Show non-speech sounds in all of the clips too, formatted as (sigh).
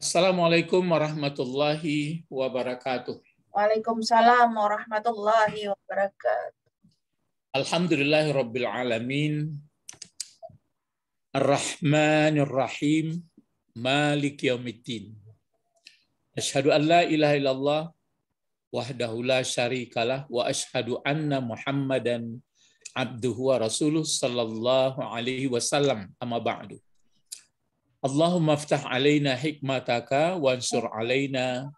Assalamualaikum warahmatullahi wabarakatuh. Waalaikumsalam warahmatullahi wabarakatuh. Alhamdulillahirabbil alamin. Ar-Rahmanir Rahim. Malik yaumiddin. Asyhadu an la ilaha illallah wahdahu la syarikalah wa asyhadu anna Muhammadan abduhu wa rasuluh sallallahu alaihi wasallam amma ba'du. Allahumma aftah alaina hikmataka wansur alaina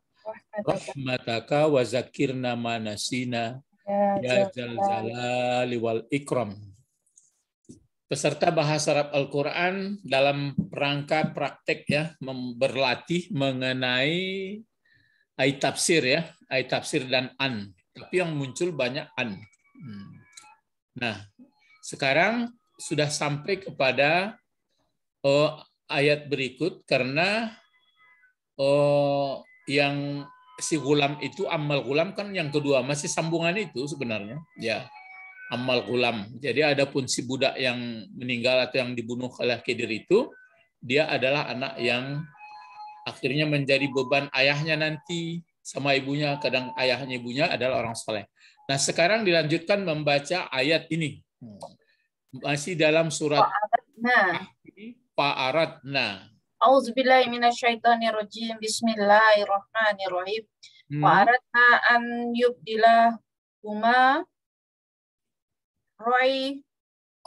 rahmataka wa zakirna ma nasina ya, ya jal jalali wal ikram. Peserta bahasa Arab Al-Quran dalam rangka praktek ya berlatih mengenai ayat tafsir ya ayat tafsir dan an tapi yang muncul banyak an. Hmm. Nah, sekarang sudah sampai kepada oh, ayat berikut karena oh, yang si gulam itu amal gulam kan yang kedua masih sambungan itu sebenarnya ya amal gulam. Jadi ada pun si budak yang meninggal atau yang dibunuh oleh kedir itu dia adalah anak yang akhirnya menjadi beban ayahnya nanti sama ibunya kadang ayahnya ibunya adalah orang soleh Nah, sekarang dilanjutkan membaca ayat ini. Masih dalam surat Fa'aratna. Nah. Auzubillahi minasyaitonirrajim. Bismillahirrahmanirrahim. Hmm. Fa'aratna an yubdilah huma roy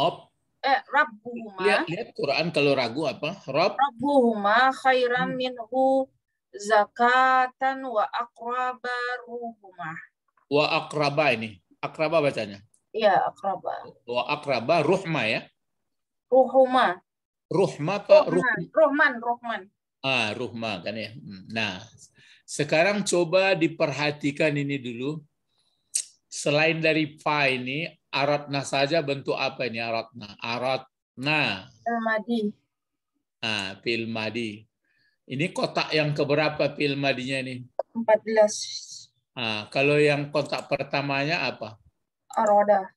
op eh rabbuhuma lihat, lihat Quran kalau ragu apa Rob rabbuhuma khairan minhu zakatan wa aqrabaruhuma wa akraba ini. Akraba bacanya. Iya, akraba. Wa akraba ruhma ya. Ruhuma. Ruhma atau ruhman? Ruhman, ruhman. Ah, ruhma kan ya. Hmm. Nah, sekarang coba diperhatikan ini dulu. Selain dari fa ini, aratna saja bentuk apa ini aratna? Aratna. Filmadi. Ah, filmadi. Ini kotak yang keberapa filmadinya ini? 14. Nah, kalau yang kontak pertamanya apa? Aroda.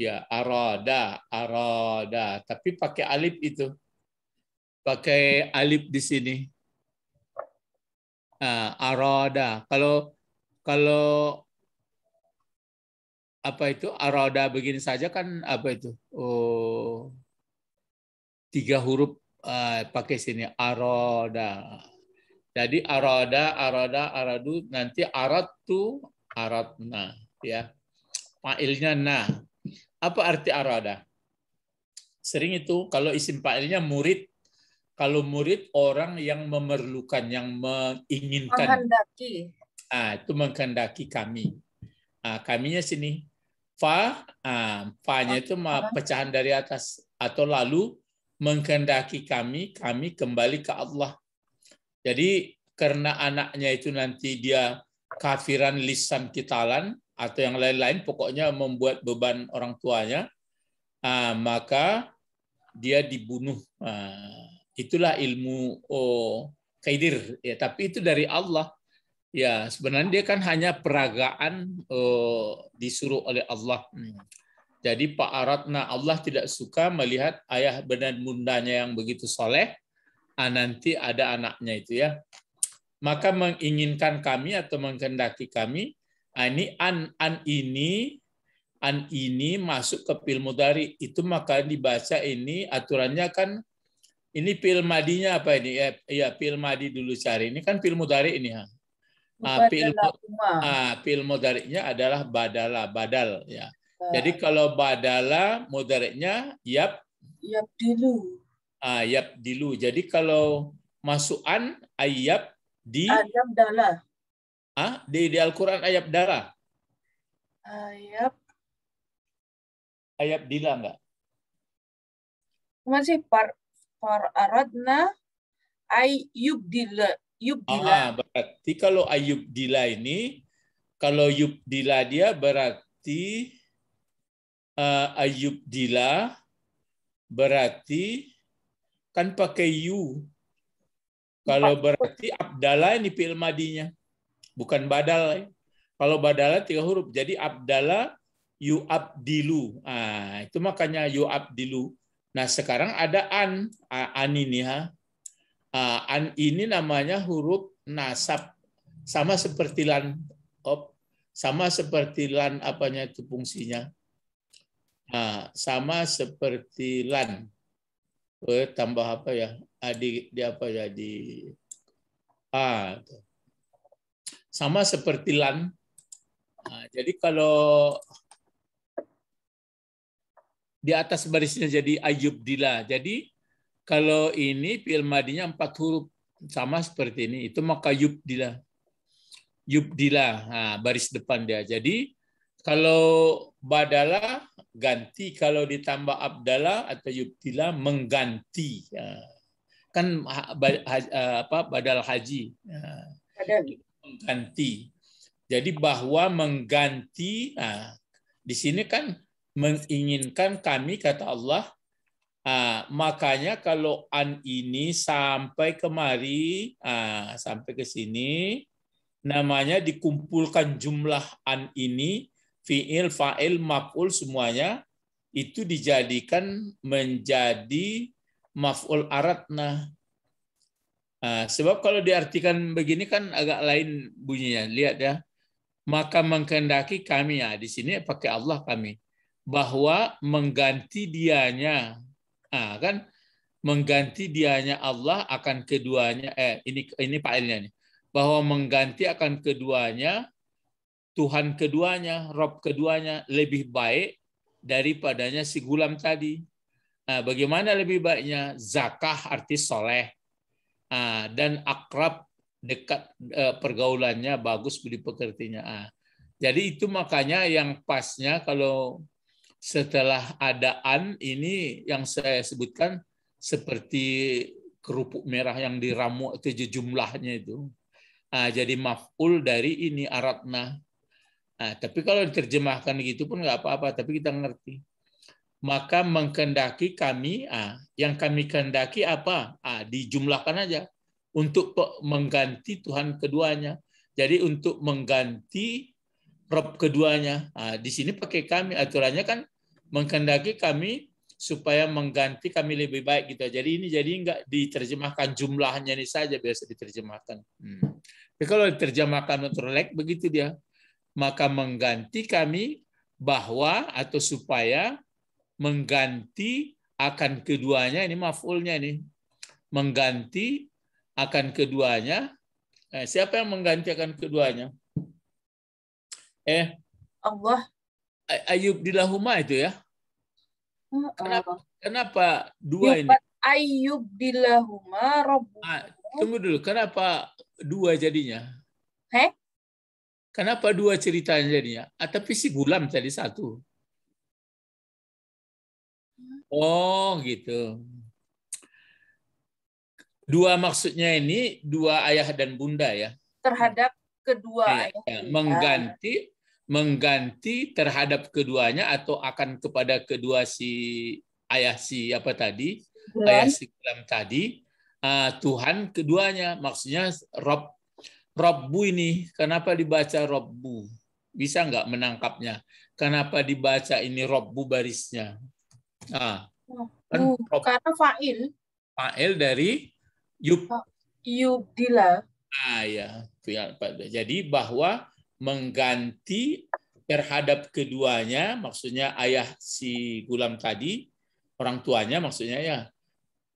Ya, aroda, aroda. Tapi pakai alif itu. Pakai alif di sini. Nah, aroda. Kalau kalau apa itu aroda begini saja kan apa itu? Oh, tiga huruf uh, pakai sini aroda. Jadi arada, arada, aradu, nanti aratu, aratna. Ya. Pailnya na. Apa arti arada? Sering itu kalau isim pailnya murid. Kalau murid orang yang memerlukan, yang menginginkan. Menghendaki. Ah, itu menghendaki kami. Ah, kaminya sini. Fa, ah, fa-nya itu pecahan dari atas. Atau lalu menghendaki kami, kami kembali ke Allah jadi karena anaknya itu nanti dia kafiran lisan kitalan atau yang lain-lain, pokoknya membuat beban orang tuanya, ah, maka dia dibunuh. Ah, itulah ilmu oh, kaidir. Ya, tapi itu dari Allah. Ya, sebenarnya dia kan hanya peragaan oh, disuruh oleh Allah. Jadi Pak Aratna Allah tidak suka melihat ayah benar bundanya yang begitu soleh, Ah, nanti ada anaknya itu ya. Maka menginginkan kami atau menghendaki kami, ah, ini an, an ini an ini masuk ke pil mudari itu maka dibaca ini aturannya kan ini pil madinya apa ini ya, ya pil madi dulu cari ini kan pil mudari ini ha ah, pil, ah, pil mudarinya adalah badala badal ya jadi kalau badala mudarinya yap yap dulu ayab dilu. Jadi kalau masukan ayab di ayab dala. Ah, di, di Al-Qur'an ayab dala. Ayab ayab dila enggak? Masih par par aradna ayub dila. Yub dila. Ah, berarti kalau ayub dila ini kalau yub dila dia berarti uh, ayub dila berarti kan pakai you. Kalau berarti Abdallah ini fi'il madinya, bukan badal. Ya. Kalau badala tiga huruf, jadi Abdallah you abdilu. Ah, itu makanya you abdilu. Nah sekarang ada an, ah, an ini ha. Ah, an ini namanya huruf nasab, sama seperti lan, op, sama seperti lan apanya itu fungsinya. Ah, sama seperti lan eh, tambah apa ya adik di apa ya di a ah, sama seperti lan nah, jadi kalau di atas barisnya jadi ayub dila jadi kalau ini fi'il madinya empat huruf sama seperti ini itu maka yub dila nah, baris depan dia jadi kalau badalah ganti kalau ditambah Abdallah atau yubtila mengganti ya. kan apa badal haji ya. mengganti jadi bahwa mengganti nah, di sini kan menginginkan kami kata Allah nah, makanya kalau an ini sampai kemari nah, sampai ke sini namanya dikumpulkan jumlah an ini fiil, fa'il, maf'ul semuanya itu dijadikan menjadi maf'ul arat Nah, sebab kalau diartikan begini kan agak lain bunyinya. Lihat ya. Maka mengkendaki kami ya. Di sini pakai Allah kami. Bahwa mengganti dianya. Nah, kan mengganti dianya Allah akan keduanya eh ini ini failnya nih. Bahwa mengganti akan keduanya Tuhan keduanya, Rob keduanya lebih baik daripadanya si gulam tadi. Nah, bagaimana lebih baiknya? Zakah arti soleh. Nah, dan akrab dekat eh, pergaulannya, bagus budi pekertinya. Nah, jadi itu makanya yang pasnya kalau setelah adaan ini yang saya sebutkan seperti kerupuk merah yang diramu itu jumlahnya itu. Nah, jadi maf'ul dari ini aratna Nah, tapi kalau diterjemahkan gitu pun nggak apa-apa, tapi kita ngerti. Maka mengkendaki kami Ah, yang kami kendaki apa? Ah, dijumlahkan aja. Untuk mengganti Tuhan keduanya. Jadi untuk mengganti Rob keduanya. Ah, di sini pakai kami. Aturannya kan mengkendaki kami supaya mengganti kami lebih baik gitu. Jadi ini jadi nggak diterjemahkan jumlahnya ini saja biasa diterjemahkan. Hmm. Tapi kalau diterjemahkan untuk lek begitu dia maka mengganti kami bahwa atau supaya mengganti akan keduanya ini mafulnya ini mengganti akan keduanya eh, siapa yang mengganti akan keduanya eh Allah Ayub dilahuma itu ya kenapa kenapa dua ini Ayub dilahuma Rabbu ah, tunggu dulu kenapa dua jadinya eh Kenapa dua ceritanya jadinya? Ah, tapi si Gulam jadi satu. Oh gitu. Dua maksudnya ini dua ayah dan bunda ya. Terhadap kedua iya, ayah. ayah. Mengganti mengganti terhadap keduanya atau akan kepada kedua si ayah si apa tadi? Gulam. Ayah si Gulam tadi. Ah, Tuhan keduanya maksudnya Rob Robbu ini kenapa dibaca Robbu? Bisa nggak menangkapnya? Kenapa dibaca ini Robbu barisnya? Ah, kan karena fa'il. Fa'il dari yub. Ah, yubdila. Ah iya. ya, jadi bahwa mengganti terhadap keduanya, maksudnya ayah si gulam tadi, orang tuanya maksudnya ya,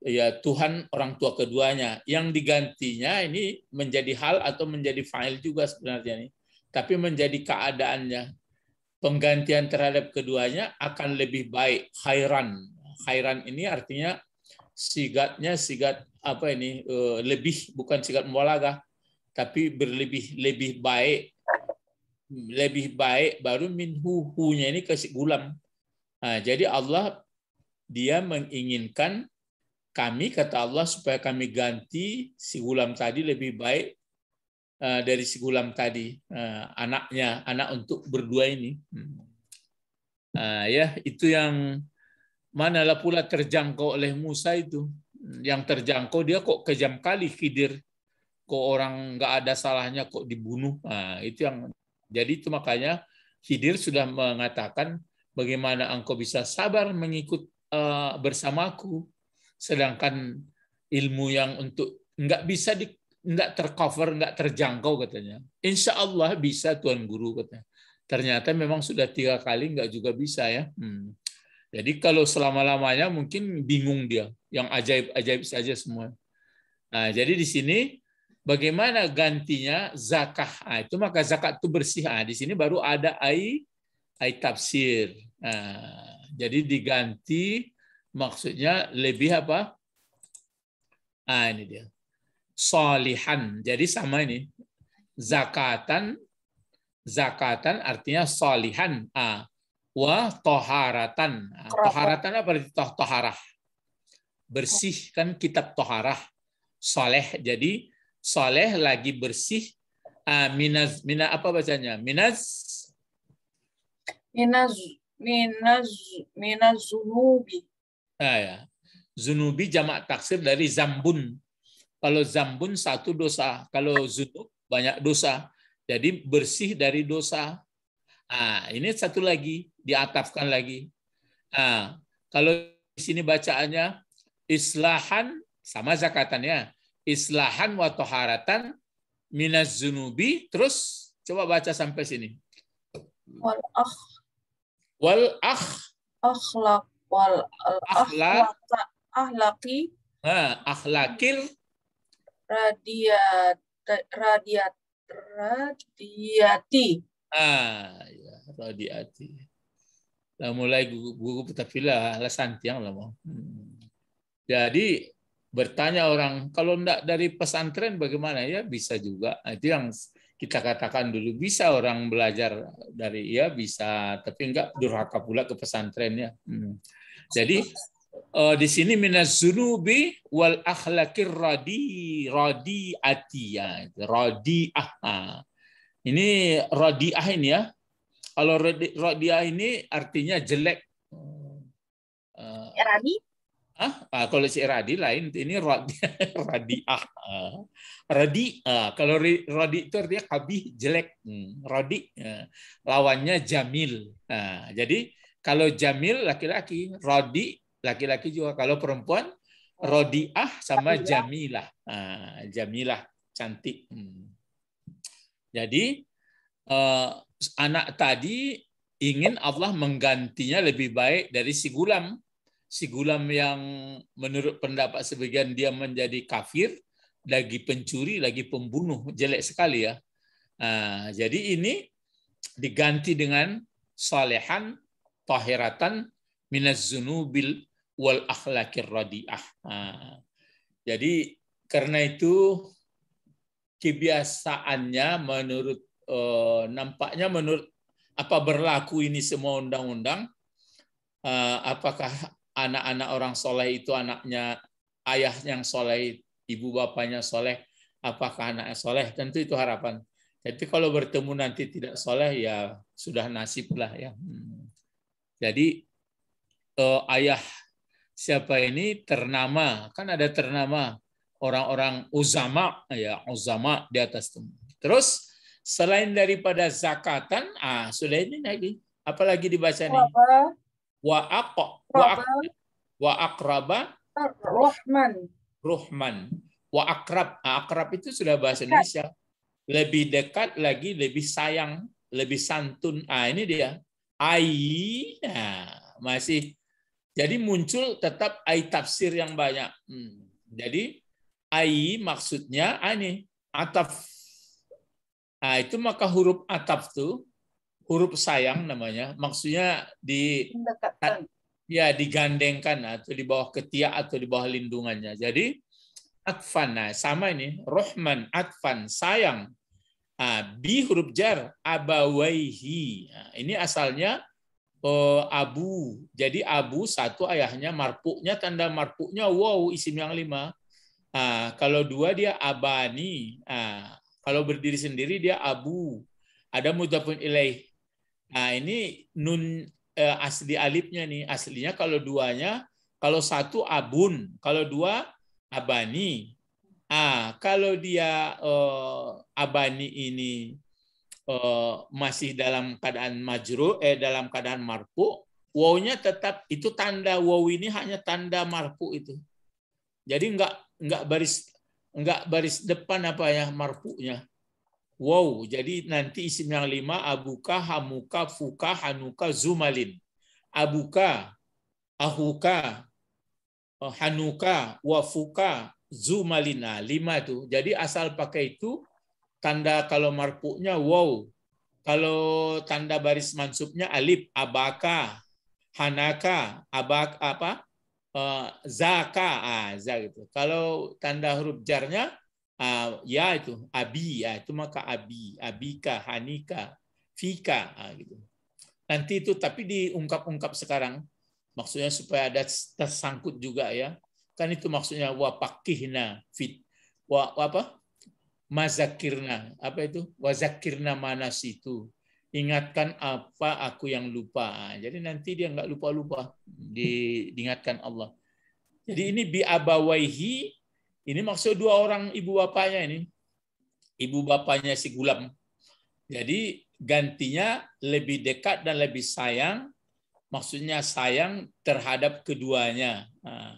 ya Tuhan orang tua keduanya yang digantinya ini menjadi hal atau menjadi fail juga sebenarnya nih tapi menjadi keadaannya penggantian terhadap keduanya akan lebih baik khairan khairan ini artinya sigatnya sigat apa ini eh, lebih bukan sigat mualaga tapi berlebih lebih baik lebih baik baru minhuhunya ini kasih gulam nah, jadi Allah dia menginginkan kami kata Allah supaya kami ganti si gulam tadi lebih baik eh, dari si gulam tadi eh, anaknya anak untuk berdua ini hmm. eh, ya itu yang manalah pula terjangkau oleh Musa itu yang terjangkau dia kok kejam kali Khidir kok orang nggak ada salahnya kok dibunuh nah, itu yang jadi itu makanya Khidir sudah mengatakan bagaimana engkau bisa sabar mengikut bersamaku sedangkan ilmu yang untuk nggak bisa di nggak tercover, nggak terjangkau katanya. Insya Allah bisa Tuan Guru katanya. Ternyata memang sudah tiga kali nggak juga bisa ya. Hmm. Jadi kalau selama-lamanya mungkin bingung dia. Yang ajaib-ajaib saja semua. Nah, jadi di sini bagaimana gantinya zakah nah, itu maka zakat itu bersih nah, Di sini baru ada ai ai tafsir. Nah, jadi diganti maksudnya lebih apa? Ah ini dia. Solihan. Jadi sama ini. Zakatan zakatan artinya solihan. Ah. Wa toharatan. Ah, toharatan apa arti toh toharah? Bersih kan kitab toharah. Soleh. Jadi soleh lagi bersih. Ah, minaz, mina apa bacanya? Minaz. Minaz. Minaz. Minaz Nah, ya. Zunubi jamak taksir dari zambun. Kalau zambun satu dosa, kalau zunub banyak dosa. Jadi bersih dari dosa. Nah, ini satu lagi diatafkan lagi. Nah, kalau di sini bacaannya islahan sama zakatannya. Islahan wa toharatan minas zunubi terus coba baca sampai sini wal akh wal akh Akhlak wal eh, akhlak akhlaki nah, akhlakil radiat radiat radiati ah ya radiati lah mulai gugup tapi lah alasan tiang lah mau hmm. jadi bertanya orang kalau ndak dari pesantren bagaimana ya bisa juga nah, itu yang kita katakan dulu bisa orang belajar dari ya bisa tapi enggak durhaka pula ke pesantrennya hmm. Jadi uh, di sini minaz zunubi wal akhlakir radi radi atiya radi ah ini radiah ini ya. Kalau radiah ini artinya jelek. Uh, Radi? Eh, ah, ah, kalau si Radi lain ini radi, (laughs) radiah. Radi, ah, kalau radi itu artinya kabih jelek. Hmm, radi, ah, lawannya jamil. Nah, jadi kalau Jamil laki-laki, Rodi laki-laki juga. Kalau perempuan Rodiah sama Jamilah. Ah, Jamilah cantik. Hmm. Jadi uh, anak tadi ingin Allah menggantinya lebih baik dari si gulam. Si gulam yang menurut pendapat sebagian dia menjadi kafir, lagi pencuri, lagi pembunuh, jelek sekali ya. Nah, jadi ini diganti dengan solehan tahiratan minaz zunubil wal akhlakir radiah. jadi karena itu kebiasaannya menurut eh, nampaknya menurut apa berlaku ini semua undang-undang apakah anak-anak orang soleh itu anaknya ayah yang soleh, ibu bapaknya soleh, apakah anaknya soleh? Tentu itu harapan. Tapi kalau bertemu nanti tidak soleh, ya sudah nasib lah ya. Hmm. Jadi eh, ayah siapa ini ternama, kan ada ternama orang-orang uzama ya, uzama di atas itu. Terus selain daripada zakatan, ah sudah ini lagi apalagi dibaca ini Wa aqo wa akraba Rahman. Rahman. Wa akrab. Ah, akrab itu sudah bahasa Indonesia. Lebih dekat lagi, lebih sayang, lebih santun. Ah ini dia aina nah, masih jadi muncul tetap ai tafsir yang banyak. Hmm. Jadi ai maksudnya ani ataf. Nah, itu maka huruf ataf tuh huruf sayang namanya. Maksudnya di Dekatkan. ya digandengkan atau di bawah ketiak atau di bawah lindungannya. Jadi atfan nah, sama ini rohman atfan sayang Abi ah, huruf jar abawaihi. Nah, ini asalnya eh, abu. Jadi abu satu ayahnya marpuknya tanda marpuknya wow isim yang lima. Nah, kalau dua dia abani. Nah, kalau berdiri sendiri dia abu. Ada mudafun ilaih. Nah ini nun eh, asli alifnya nih aslinya kalau duanya kalau satu abun kalau dua abani Ah, kalau dia uh, Abani ini uh, masih dalam keadaan majru eh dalam keadaan marfu, wawnya tetap itu tanda waw ini hanya tanda marfu itu. Jadi enggak enggak baris enggak baris depan apa ya marfunya. Wow, jadi nanti isim yang lima abuka, hamuka, fuka, hanuka, zumalin. Abuka, ahuka, eh, hanuka, wafuka, zumalina lima itu. Jadi asal pakai itu tanda kalau marpunya wow. Kalau tanda baris mansubnya alif, abaka, hanaka, abak apa? Eh, zaka, ah, za gitu. Kalau tanda huruf jarnya ah, ya itu abi, ya itu maka abi, abika, hanika, fika, ah, gitu. Nanti itu tapi diungkap-ungkap sekarang. Maksudnya supaya ada tersangkut juga ya Kan itu maksudnya wa wapakihna fit wa, apa? Mazakirna. Apa itu? Wazakirna manas itu. Ingatkan apa aku yang lupa. Jadi nanti dia nggak lupa-lupa di, diingatkan Allah. Jadi ini bi abawaihi ini maksud dua orang ibu bapaknya ini. Ibu bapaknya si Gulam. Jadi gantinya lebih dekat dan lebih sayang maksudnya sayang terhadap keduanya. Nah,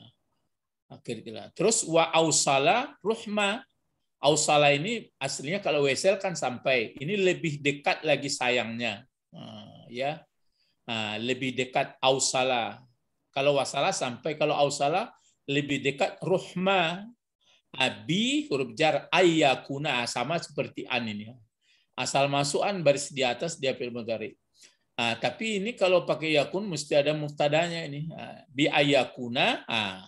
akhirnya Terus wa ausala ruhma. Ausala ini aslinya kalau wesel kan sampai. Ini lebih dekat lagi sayangnya. Nah, ya. Nah, lebih dekat ausala. Kalau wasala sampai, kalau ausala lebih dekat ruhma. Abi huruf jar ayakuna sama seperti an ini. Asal masukan baris di atas dia fi'il mudhari. Nah, tapi ini kalau pakai yakun mesti ada mustadanya ini. Nah, bi ayakuna. Nah,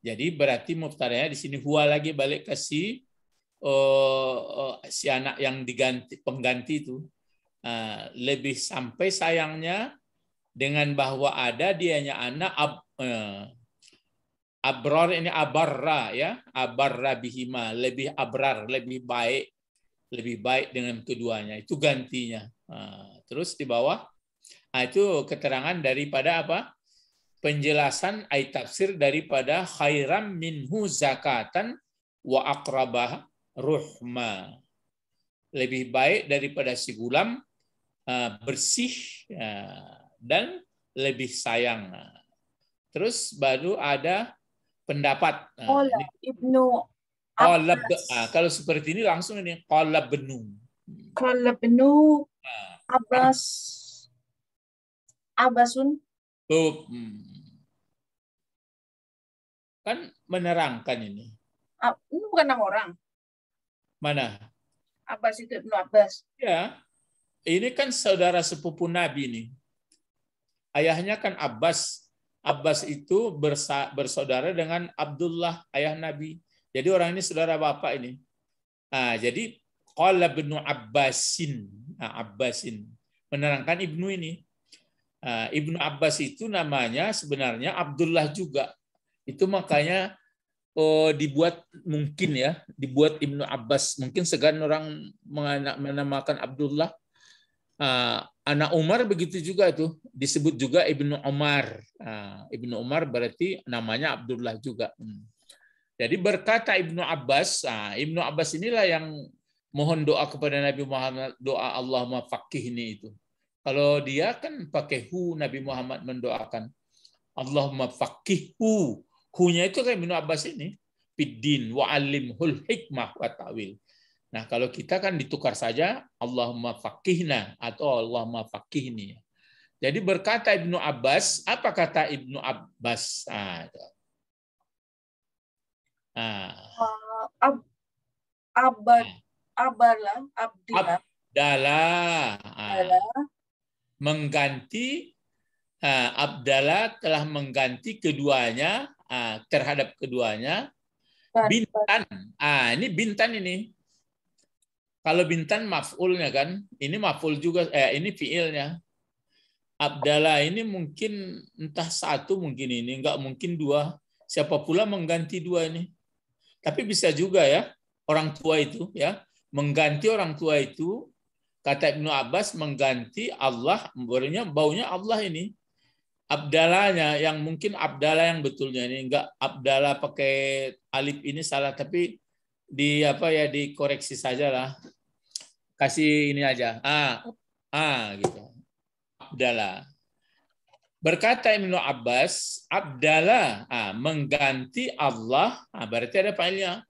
jadi berarti muftaranya di sini hua lagi balik ke si uh, si anak yang diganti pengganti itu uh, lebih sampai sayangnya dengan bahwa ada dianya anak ab, uh, abror ini abarra ya abarra bihima lebih abrar lebih baik lebih baik dengan keduanya itu gantinya uh, terus di bawah nah, itu keterangan daripada apa penjelasan ayat tafsir daripada khairam minhu zakatan wa akrabah ruhma. Lebih baik daripada si gulam uh, bersih uh, dan lebih sayang. Terus baru ada pendapat. Uh, Ibnu Qolab, kalau seperti ini langsung ini qala benu. Qala benu Abbas Abbasun Tuh. Hmm. Kan menerangkan ini. Ah, ini bukan enam orang. Mana? Abbas itu Ibnu Abbas. Ya. Ini kan saudara sepupu Nabi ini. Ayahnya kan Abbas. Abbas itu bersaudara dengan Abdullah, ayah Nabi. Jadi orang ini saudara bapak ini. Nah, jadi Qala ibnu Abbasin. Nah, Abbasin. Menerangkan ibnu ini. Ah, Ibnu Abbas itu namanya sebenarnya Abdullah juga. Itu makanya oh, dibuat mungkin ya, dibuat Ibnu Abbas. Mungkin segan orang menamakan Abdullah. Ah, anak Umar begitu juga itu disebut juga Ibnu Umar. Ah, Ibnu Umar berarti namanya Abdullah juga. Hmm. Jadi berkata Ibnu Abbas, Ibnu Abbas inilah yang mohon doa kepada Nabi Muhammad, doa Allah ini itu. Kalau dia kan pakai hu Nabi Muhammad mendoakan. Allahumma faqihhu. Hunya itu kayak Ibnu Abbas ini. pidin wa alimhul hikmah wa ta'wil. Nah, kalau kita kan ditukar saja Allahumma faqihna atau Allahumma faqihni. Jadi berkata Ibnu Abbas, apa kata Ibnu Abbas? Ah, ah. Uh, ab, abad, abdilah. Abdalah. Ah mengganti eh, Abdallah telah mengganti keduanya eh, terhadap keduanya kan, bintan. Kan. Ah ini bintan ini. Kalau bintan maf'ulnya kan, ini maf'ul juga eh ini fi'ilnya. Abdallah ini mungkin entah satu mungkin ini, enggak mungkin dua. Siapa pula mengganti dua ini? Tapi bisa juga ya orang tua itu ya mengganti orang tua itu Kata Ibnu Abbas mengganti Allah, baunya baunya Allah ini. Abdalanya yang mungkin abdalah yang betulnya ini enggak abdalah pakai alif ini salah tapi di apa ya dikoreksi saja lah, Kasih ini aja. Ah, ah gitu. Abdallah. Berkata Ibnu Abbas, abdalah ah, mengganti Allah, ah, berarti ada failnya.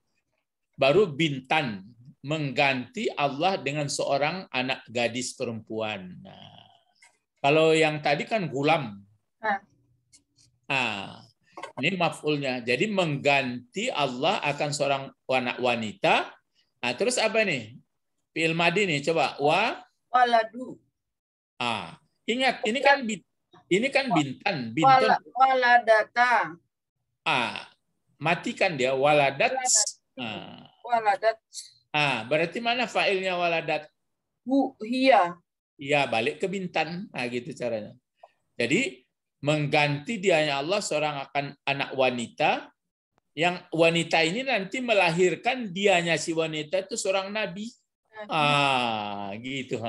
Baru bintan mengganti Allah dengan seorang anak gadis perempuan. Nah, kalau yang tadi kan gulam. Ah, ah ini maf'ulnya. Jadi mengganti Allah akan seorang anak wanita. Nah, terus apa nih? Fi'il madi nih, coba. Wa waladu. Ah, ingat ini kan ini kan bintan, bintan. Waladata. Ah, matikan dia waladat. Waladat. Ah. waladat. Ah, berarti mana failnya waladat? iya hiya. Iya, balik ke bintan. Nah, gitu caranya. Jadi mengganti dianya Allah seorang akan anak wanita yang wanita ini nanti melahirkan dianya si wanita itu seorang nabi. Ah, gitu.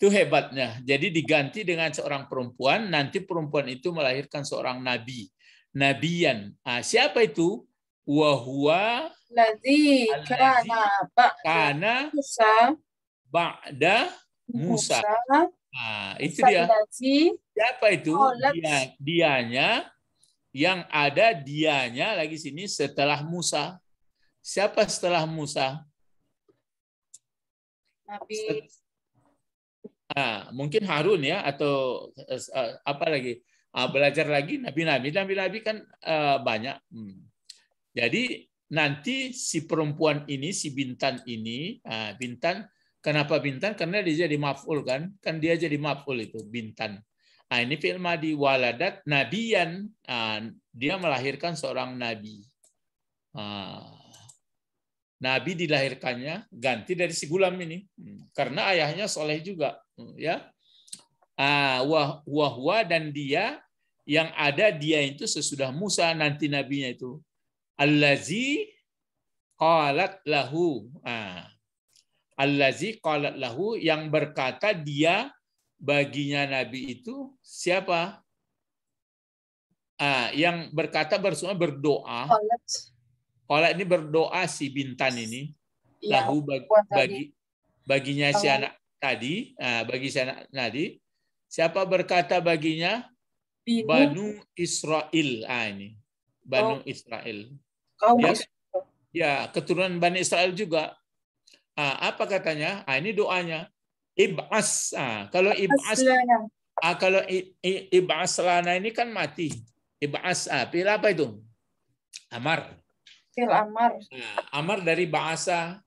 Itu hebatnya. Jadi diganti dengan seorang perempuan, nanti perempuan itu melahirkan seorang nabi. Nabian. Ah, siapa itu? Wahua Ladi kana ba'da kana ba'da Musa. Nah, itu dia. Siapa itu? Dia, dianya yang ada dianya lagi sini setelah Musa. Siapa setelah Musa? Nabi. Nah, mungkin Harun ya atau eh, apa lagi? Ah, belajar lagi nabi-nabi, nabi-nabi kan eh, banyak. Hmm. Jadi nanti si perempuan ini, si bintan ini, ah, bintan, kenapa bintan? Karena dia jadi maf'ul kan? Kan dia jadi maf'ul itu, bintan. Nah, ini fi'il madi waladat nabiyan. Nah, dia melahirkan seorang nabi. Ah, nabi dilahirkannya ganti dari si gulam ini. Hmm, karena ayahnya soleh juga. Hmm, ya ah, wah wah dan dia yang ada dia itu sesudah Musa nanti nabinya itu Allazi qalat lahu. Ah. Allazi qalat lahu yang berkata dia baginya Nabi itu siapa? Ah, yang berkata bersama berdoa. Qalat ini berdoa si Bintan ini. Ya, lahu bagi, bagi baginya si anak tadi, ah, bagi si anak tadi. Siapa berkata baginya? Banu Israel. Ah, ini. Banu oh. Israel kaum ya, Ya, keturunan Bani Israel juga. Ah, apa katanya? Ah, ini doanya. Ib'as. Ah, kalau ib'as ah, kalau ib'as lana ini kan mati. Ib'as. Ah, pil apa itu? Amar. Pil amar. Ah, amar dari bahasa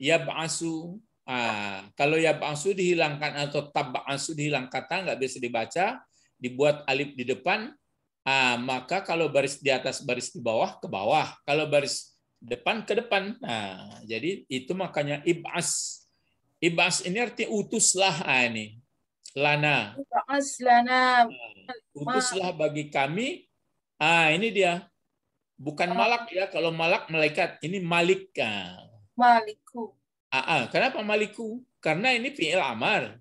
ya yab'asu. Ah, kalau ya yab'asu dihilangkan atau tab tab'asu dihilangkan kata nggak bisa dibaca, dibuat alif di depan, Ah, maka kalau baris di atas baris di bawah ke bawah, kalau baris depan ke depan. Nah, jadi itu makanya ibas. Ibas ini arti utuslah ah, ini. Lana. Ibas lana. Nah, utuslah bagi kami. Ah, ini dia. Bukan ah. malak ya, kalau malak malaikat. Ini malik. Ah. Maliku. Ah, ah. Kenapa maliku? Karena ini fi'il amar.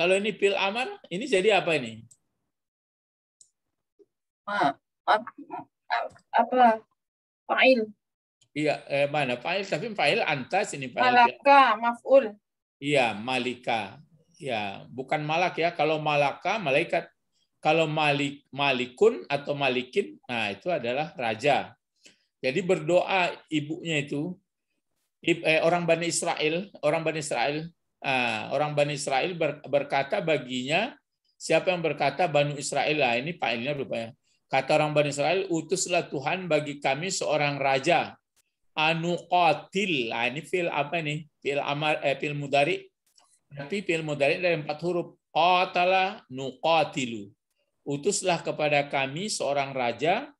Kalau ini pil amar, ini jadi apa ini? Ma, apa? Fa'il. Iya, eh, mana fa'il? Tapi fa'il antas ini fa'il. Malaka, maf'ul. Iya, malika. Ya, bukan malak ya. Kalau malaka, malaikat. Kalau malik, malikun atau malikin, nah itu adalah raja. Jadi berdoa ibunya itu, eh, orang Bani Israel, orang Bani Israel Ah, orang Bani Israel ber, berkata baginya, siapa yang berkata Bani Israel? Lah, ini failnya rupanya. Kata orang Bani Israel, utuslah Tuhan bagi kami seorang raja. Anu qatil. Nah, ini fil apa nih? Fil amar, eh, fil mudari. Tapi fil mudari dari empat huruf. Qatala nuqatilu. Utuslah kepada kami seorang raja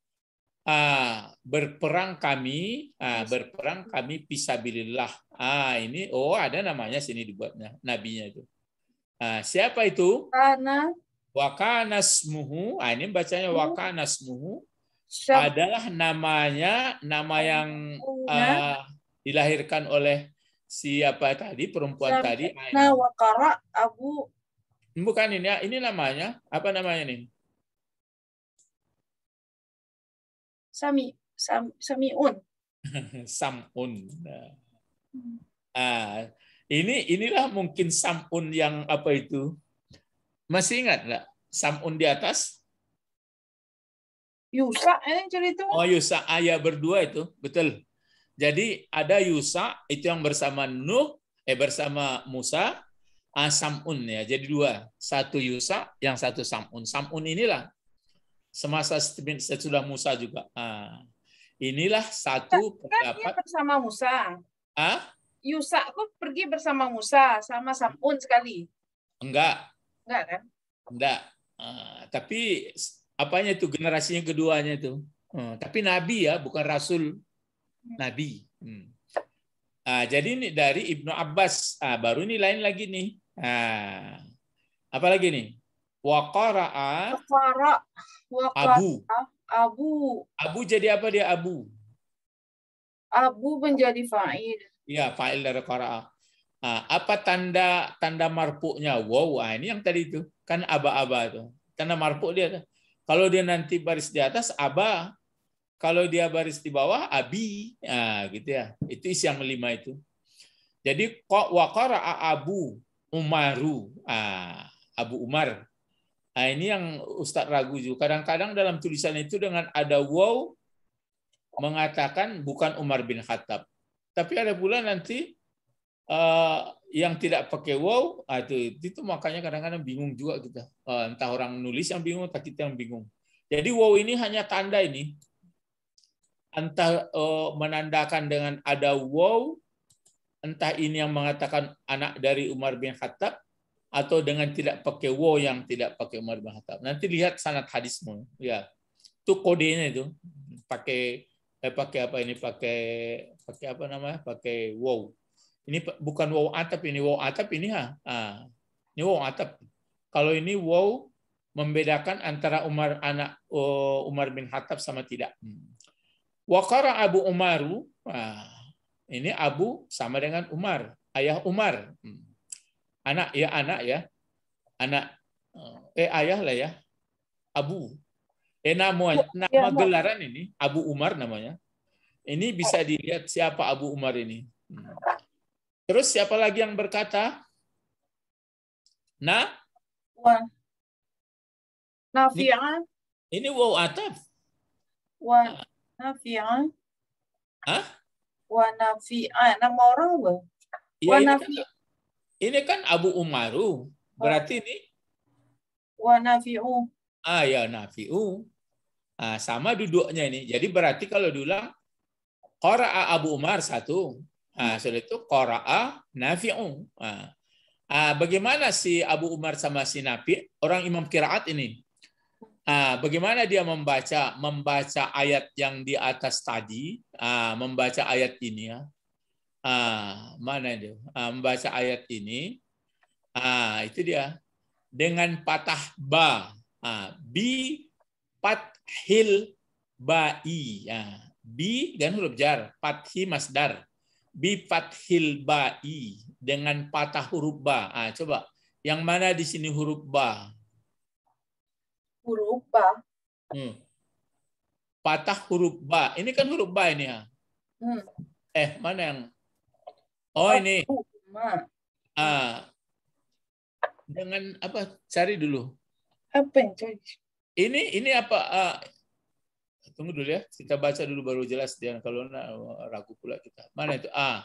ah, berperang kami ah, berperang kami pisabilillah Ah, ini oh ada namanya sini dibuatnya nabinya itu. Ah, siapa itu? Wakanas Wakanasmuhu. Ah, ini bacanya hmm. wakanasmuhu adalah namanya nama yang uh, dilahirkan oleh siapa tadi perempuan Syamina tadi ah, Nah Wakara Abu bukan ini ah, ini namanya apa namanya nih Sami Sam Samiun (laughs) Samun nah. Ah, ini inilah mungkin sampun yang apa itu? Masih ingat nggak sampun di atas? Yusa eh cerita. Oh Yusa ayah ya, berdua itu betul. Jadi ada Yusa itu yang bersama Nuh eh bersama Musa ah, Samun ya. Jadi dua satu Yusa yang satu Samun. Samun inilah semasa sesudah Musa juga. Ah, inilah satu kan pendapat. Kan bersama Musa. Hah? Yusa kok pergi bersama Musa sama Samun sekali. Enggak. Enggak kan? Enggak. Uh, tapi apanya itu generasinya keduanya itu. Uh, tapi nabi ya, bukan rasul. Hmm. Nabi. Hmm. Uh, jadi ini dari Ibnu Abbas. Uh, baru ini lain lagi nih. Uh, apa lagi nih? Waqara'a Abu. Abu. Abu jadi apa dia Abu? Abu menjadi fa'il. Ya, fa'il dari qara'a. Ah, apa tanda tanda marfu'nya? Wow, ah, ini yang tadi itu. Kan aba-aba itu. Tanda marfu' dia. Kan. Kalau dia nanti baris di atas, aba. Kalau dia baris di bawah, abi. Nah, gitu ya. Itu isi yang lima itu. Jadi, wa qara'a abu umaru. Ah, abu Umar. Nah, ini yang Ustaz ragu juga. Kadang-kadang dalam tulisan itu dengan ada wow mengatakan bukan Umar bin Khattab. Tapi ada pula nanti eh, yang tidak pakai wow, ah, itu, itu makanya kadang-kadang bingung juga kita. Eh, entah orang nulis yang bingung, atau kita yang bingung. Jadi wow ini hanya tanda ini. Entah eh, menandakan dengan ada wow, entah ini yang mengatakan anak dari Umar bin Khattab, atau dengan tidak pakai wow yang tidak pakai Umar bin Khattab. Nanti lihat sanad hadismu. Ya, itu kodenya itu. Pakai eh, pakai apa ini? Pakai pakai apa namanya? Pakai wow. Ini bukan wow atap ini wow atap ini ha. Ah, ini wow atap. Kalau ini wow membedakan antara Umar anak uh, Umar bin Khattab sama tidak. Hmm. Wakara Abu Umaru, ah, ini Abu sama dengan Umar, ayah Umar. Hmm. Anak ya anak ya. Anak eh ayah lah ya. Abu. Eh nama ya, nama ya, gelaran ini Abu Umar namanya. Ini bisa dilihat siapa Abu Umar ini. Hmm. Terus siapa lagi yang berkata? Nah? Nafi'an. Ini waw ataf. Wa nafi'an. Hah? Wa nafi'an. Ah, nama orang apa? Ya, wa kan nafi'an. Ini kan Abu Umaru. Berarti ini? Wa nafi'u. Ah ya nafi'u. Ah, sama duduknya ini. Jadi berarti kalau diulang Qara'a Abu Umar satu. Nah, setelah itu Qara'a Nafi'u. Nah, bagaimana si Abu Umar sama si Nafi, orang imam kiraat ini? Nah, bagaimana dia membaca membaca ayat yang di atas tadi, ah, membaca ayat ini ya. Ah, mana itu? Ah, membaca ayat ini. Ah, itu dia. Dengan patah ba. Ah, bi pathil ba'i. Ah, Bi dan huruf jar, fathi masdar. Bi fathil ba'i dengan patah huruf ba. Ah, coba yang mana di sini huruf ba? Huruf ba. Hmm. Patah huruf ba. Ini kan huruf ba ini ya. Hmm. Eh, mana yang Oh, ini. Ah. Dengan apa? Cari dulu. Apa yang cari? Ini ini apa uh, tunggu dulu ya. Kita baca dulu baru jelas Dan kalau ragu pula kita. Mana itu? A. Ah.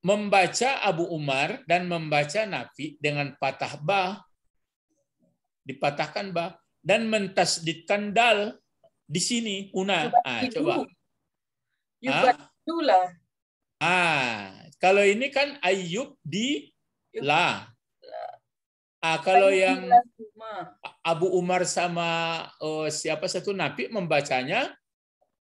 Membaca Abu Umar dan membaca Nafi dengan patah ba dipatahkan ba dan mentas di tandal di sini una. Ah, coba. Yubatilah. Ah. ah, kalau ini kan ayub di la. Ah, kalau yang Abu Umar sama uh, siapa satu nabi membacanya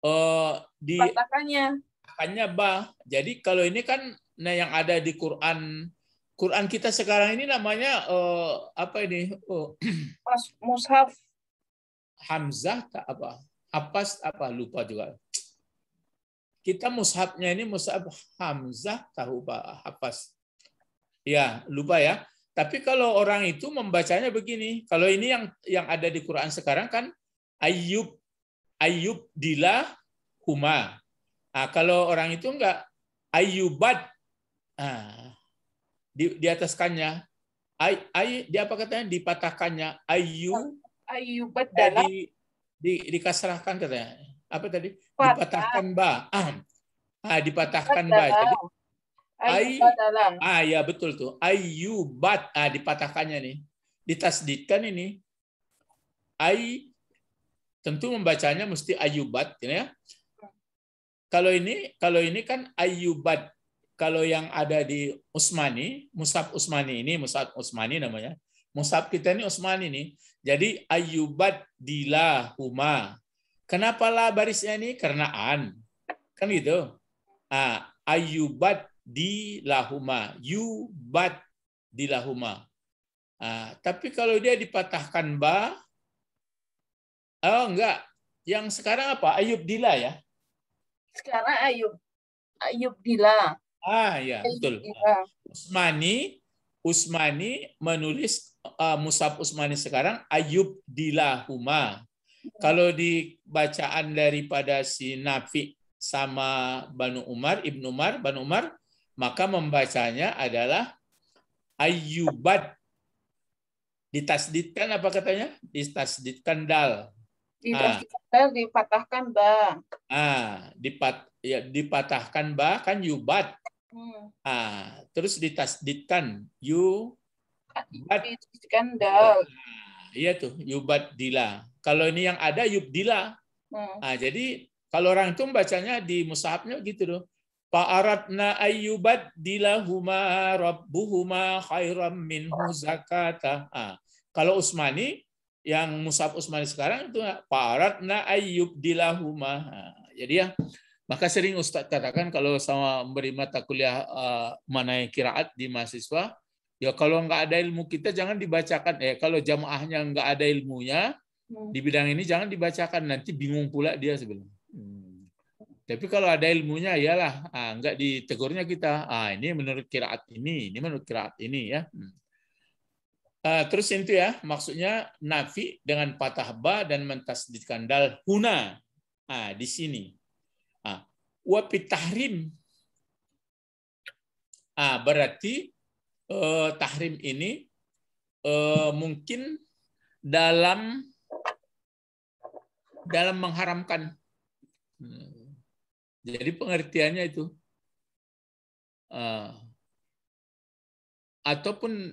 uh, di katanya Hanya bah. Jadi kalau ini kan nah yang ada di Quran Quran kita sekarang ini namanya uh, apa ini? Uh, (clears throat) Mas Mushaf Hamzah tak apa? Apas apa lupa juga. Kita mushafnya ini mushaf Hamzah tahu Pak Apas. Ya, lupa ya. Tapi kalau orang itu membacanya begini, kalau ini yang yang ada di Quran sekarang kan Ayub Ayub dila kuma. Nah, kalau orang itu enggak Ayubat nah, di, di ataskannya ay, ay di apa katanya dipatahkannya ayu ayubat eh, dalam di, di, dikasrahkan katanya apa tadi dipatahkan ba ah, ah dipatahkan Patah. ba jadi Ayu ah ya betul tuh. Ayubat ah dipatahkannya nih. Ditasdidkan ini. Ay tentu membacanya mesti ayubat ya. Kalau ini kalau ini kan ayubat. Kalau yang ada di Usmani, Musab Usmani ini, Musab Usmani namanya. Musab kita ini Usmani nih. Jadi ayubat dilahuma. Kenapa lah barisnya ini? Karena an. Kan gitu. Ah, ayubat di lahuma, yubat di lahuma. nah, tapi kalau dia dipatahkan ba, oh enggak, yang sekarang apa? Ayub Dila ya? Sekarang Ayub Ayub Dila. Ah ya, Ayub betul. Dila. Ah, Usmani Usmani menulis uh, Musab Usmani sekarang Ayub di lahuma Kalau di bacaan daripada si Nafi sama Banu Umar, Ibnu Umar, Banu Umar maka membacanya adalah ayubat Ditasdidkan apa katanya? Ditasdidkan dal. Ah. Ditasdidkan dipatahkan ba. Ah, dipat, ya, dipatahkan ba kan yubat. Hmm. Ah, terus ditasdidkan yu yubat. Ditasdidkan dal. Ah, iya tuh, yubat dila. Kalau ini yang ada yubdila. Hmm. Ah, jadi kalau orang itu bacanya di musahafnya gitu loh Fa'aratna ayyubad dilahuma rabbuhuma khairam minhu zakata. Ah. Kalau Usmani, yang Musab Usmani sekarang itu fa'aratna ayyub dilahuma. Ah. Jadi ya, maka sering Ustaz katakan kalau sama memberi mata kuliah uh, mana yang kiraat di mahasiswa, ya kalau nggak ada ilmu kita jangan dibacakan. Eh kalau jamaahnya nggak ada ilmunya hmm. di bidang ini jangan dibacakan nanti bingung pula dia sebenarnya. Hmm. Tapi kalau ada ilmunya, iyalah ah, nggak ditegurnya kita. Ah ini menurut kiraat ini, ini menurut kiraat ini ya. Hmm. Ah, terus itu ya, maksudnya nafi dengan patah ba dan di dal huna ah, di sini. Ah, wapit tahrim. Ah, berarti eh, tahrim ini eh, mungkin dalam dalam mengharamkan. Hmm. Jadi pengertiannya itu. Uh, ataupun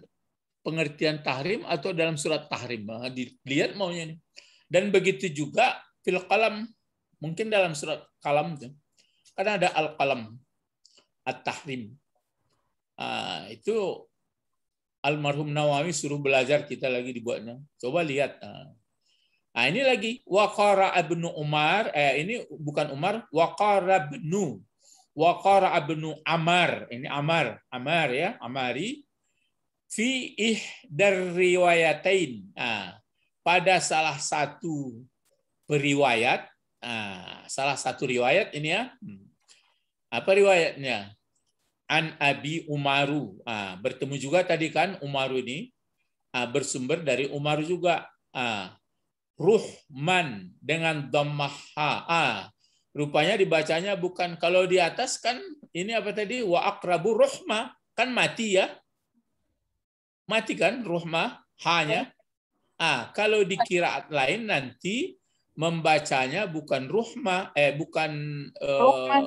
pengertian tahrim atau dalam surat tahrim. Nah, dilihat maunya ini. Dan begitu juga fil kalam. Mungkin dalam surat kalam itu. Karena ada al-kalam. At-tahrim. Uh, itu almarhum Nawawi suruh belajar kita lagi dibuatnya. Coba lihat. Uh, Nah, ini lagi waqara ibnu Umar, eh ini bukan Umar, waqara ibnu waqara ibnu Amar. Ini Amar, Amar ya, Amari fi ihdar riwayatain. Nah, pada salah satu periwayat, nah, salah satu riwayat ini ya. Hmm, apa riwayatnya? An Abi Umaru. Nah, bertemu juga tadi kan Umaru ini ah, bersumber dari Umaru juga. Ah, ruhman dengan dhammah ah, Rupanya dibacanya bukan kalau di atas kan ini apa tadi wa akrabu ruhma kan mati ya. Mati kan ruhma hanya. Ah, kalau di kiraat lain nanti membacanya bukan ruhma eh bukan uh,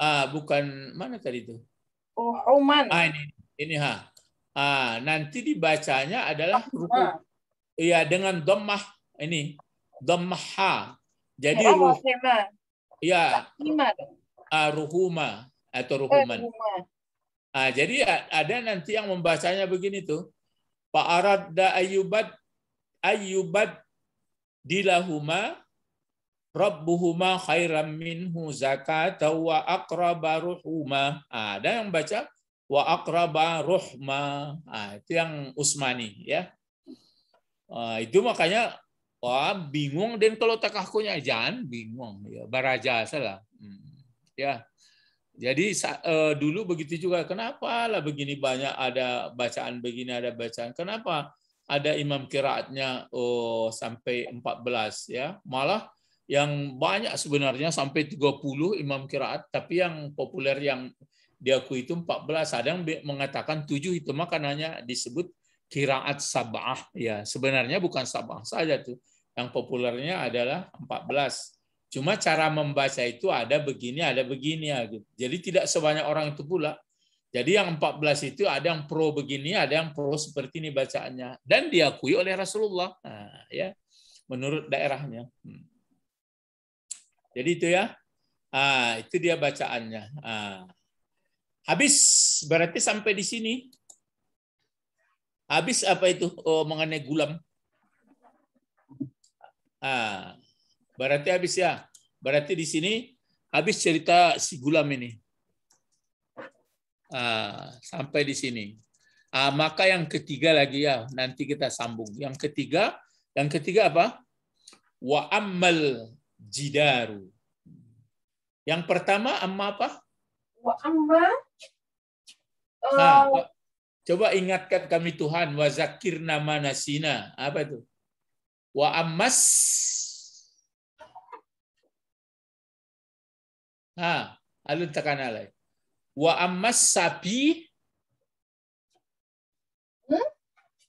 ah bukan mana tadi itu? Ruhman. Ah ini ini ha. Ah nanti dibacanya adalah ruhma. Iya dengan domah ini dhamha. Jadi ruh, ya ah, ruhuma atau ruhuman. Eh, ah, jadi ya, ada nanti yang membacanya begini tuh. Pak da ayubat ayubat dilahuma Rabbuhuma khairam minhu zakata wa akraba ruhuma. Ah, ada yang baca wa akraba ruhma. Ah, itu yang Usmani ya. itu makanya Wah, bingung dan kalau takahkunya jangan bingung ya baraja salah Hmm. Ya. Jadi uh, dulu begitu juga kenapa lah begini banyak ada bacaan begini ada bacaan. Kenapa ada imam kiraatnya oh sampai 14 ya. Malah yang banyak sebenarnya sampai 30 imam kiraat tapi yang populer yang diakui itu 14 ada yang mengatakan 7 itu makanannya disebut kiraat sabah ya sebenarnya bukan sabah saja tuh yang populernya adalah 14 cuma cara membaca itu ada begini ada begini ya, gitu jadi tidak sebanyak orang itu pula jadi yang 14 itu ada yang pro begini ada yang pro seperti ini bacaannya dan diakui oleh Rasulullah nah, ya menurut daerahnya hmm. jadi itu ya ah itu dia bacaannya ah. habis berarti sampai di sini Habis apa itu oh, mengenai gulam? Ah, berarti habis ya. Berarti di sini habis cerita si gulam ini. Ah, sampai di sini. Ah, maka yang ketiga lagi ya, nanti kita sambung. Yang ketiga, yang ketiga apa? Wa ammal jidaru. Yang pertama amma apa? Wa amal. nah, eh, Coba ingatkan kami Tuhan, wa zakirna manasina. Apa itu? Wa ammas. Ha, alun tekan alai. Wa ammas sabi.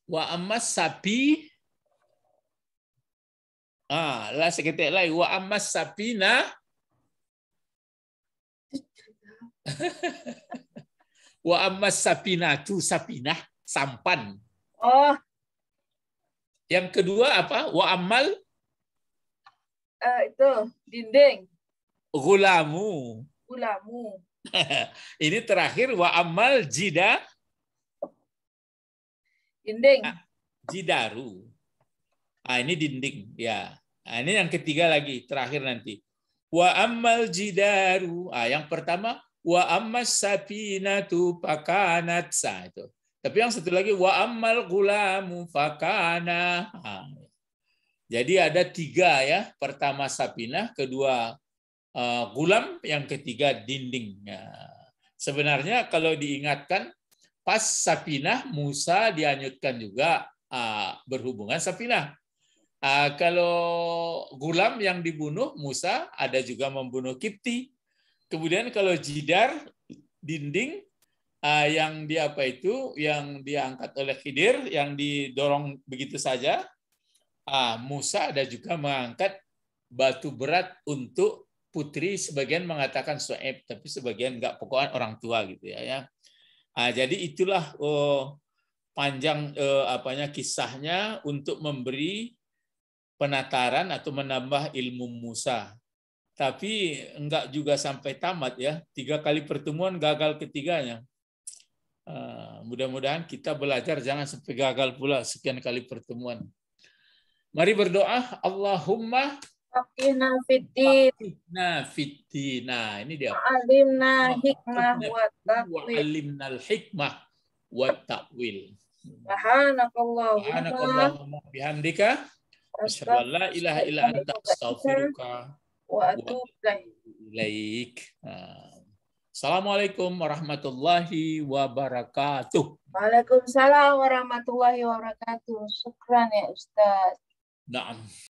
Wa ammas sabi. Ah, lah seketek lai Wa ammas sabina. (laughs) Wa ammas sapinatu sapinah sampan. Oh. Yang kedua apa? Wa amal uh, eh, itu dinding. Gulamu. Gulamu. (laughs) Ini terakhir wa amal jida dinding. Ah, jidaru. Ah ini dinding ya. Nah, ini yang ketiga lagi terakhir nanti. Wa amal jidaru. Ah yang pertama Wa ammas safinatu fakanat sa itu. Tapi yang satu lagi wa ammal gulamu fakana. Jadi ada tiga ya. Pertama sapinah, kedua eh, gulam, yang ketiga dinding. Ya. sebenarnya kalau diingatkan pas sapinah Musa dianyutkan juga eh, berhubungan sapinah. Eh, kalau gulam yang dibunuh Musa ada juga membunuh Kipti. Kemudian kalau jidar dinding uh, yang di apa itu yang diangkat oleh Khidir yang didorong begitu saja. Uh, Musa ada juga mengangkat batu berat untuk putri sebagian mengatakan soeb tapi sebagian enggak pokoknya orang tua gitu ya ya. Uh, jadi itulah uh, panjang uh, apanya kisahnya untuk memberi penataran atau menambah ilmu Musa tapi enggak juga sampai tamat ya. Tiga kali pertemuan gagal ketiganya. Uh, mudah-mudahan kita belajar jangan sampai gagal pula sekian kali pertemuan. Mari berdoa, Allahumma Fakihna fiddin. Fakihna Nah, ini dia. Alimna hikmah wa ta'wil. alimna hikmah wa ta'wil. Subhanakallahumma. Subhanakallahumma bihamdika. Asyadu la ilaha illa anta astaghfiruka. Nah. Assalamualaikum warahmatullahi wabarakatuh. Waalaikumsalam warahmatullahi wabarakatuh. Syukran ya Ustaz. Naam.